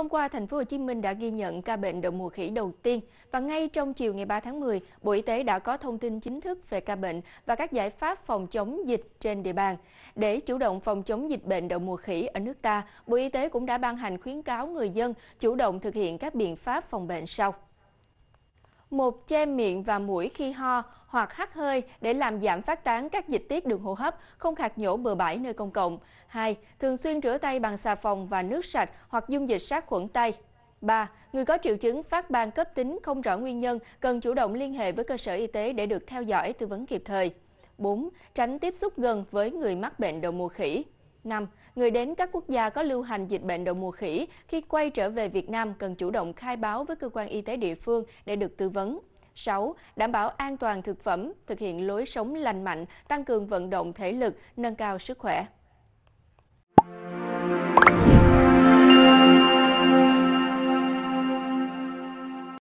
Hôm qua, thành phố Hồ Chí Minh đã ghi nhận ca bệnh đậu mùa khỉ đầu tiên và ngay trong chiều ngày 3 tháng 10, Bộ Y tế đã có thông tin chính thức về ca bệnh và các giải pháp phòng chống dịch trên địa bàn. Để chủ động phòng chống dịch bệnh đậu mùa khỉ ở nước ta, Bộ Y tế cũng đã ban hành khuyến cáo người dân chủ động thực hiện các biện pháp phòng bệnh sau một che miệng và mũi khi ho hoặc hắt hơi để làm giảm phát tán các dịch tiết đường hô hấp, không khạc nhổ bừa bãi nơi công cộng. 2. Thường xuyên rửa tay bằng xà phòng và nước sạch hoặc dung dịch sát khuẩn tay. 3. Người có triệu chứng phát ban cấp tính không rõ nguyên nhân cần chủ động liên hệ với cơ sở y tế để được theo dõi, tư vấn kịp thời. 4. Tránh tiếp xúc gần với người mắc bệnh đầu mùa khỉ. 5. Người đến các quốc gia có lưu hành dịch bệnh đậu mùa khỉ khi quay trở về Việt Nam cần chủ động khai báo với cơ quan y tế địa phương để được tư vấn. 6. Đảm bảo an toàn thực phẩm, thực hiện lối sống lành mạnh, tăng cường vận động thể lực, nâng cao sức khỏe.